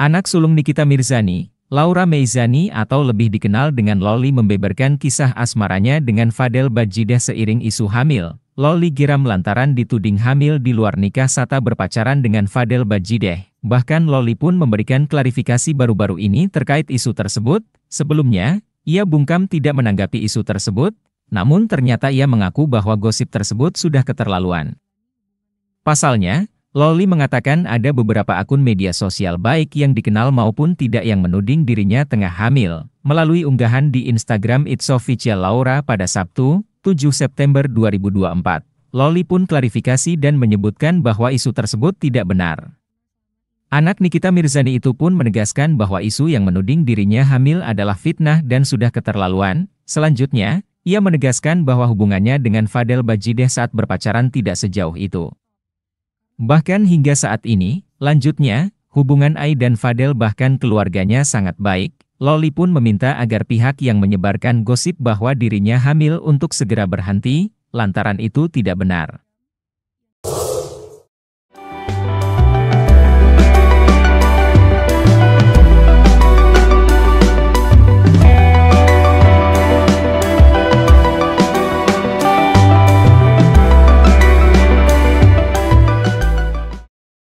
Anak sulung Nikita Mirzani, Laura Meizani atau lebih dikenal dengan Loli membeberkan kisah asmaranya dengan Fadel Bajidah seiring isu hamil. Loli giram lantaran dituding hamil di luar nikah serta berpacaran dengan Fadel Bajidah. Bahkan Loli pun memberikan klarifikasi baru-baru ini terkait isu tersebut. Sebelumnya, ia bungkam tidak menanggapi isu tersebut, namun ternyata ia mengaku bahwa gosip tersebut sudah keterlaluan. Pasalnya, Loli mengatakan ada beberapa akun media sosial baik yang dikenal maupun tidak yang menuding dirinya tengah hamil. Melalui unggahan di Instagram It's Official Laura pada Sabtu, 7 September 2024, Loli pun klarifikasi dan menyebutkan bahwa isu tersebut tidak benar. Anak Nikita Mirzani itu pun menegaskan bahwa isu yang menuding dirinya hamil adalah fitnah dan sudah keterlaluan. Selanjutnya, ia menegaskan bahwa hubungannya dengan Fadel Bajideh saat berpacaran tidak sejauh itu. Bahkan hingga saat ini, lanjutnya, hubungan Ai dan Fadel bahkan keluarganya sangat baik. Loli pun meminta agar pihak yang menyebarkan gosip bahwa dirinya hamil untuk segera berhenti, lantaran itu tidak benar.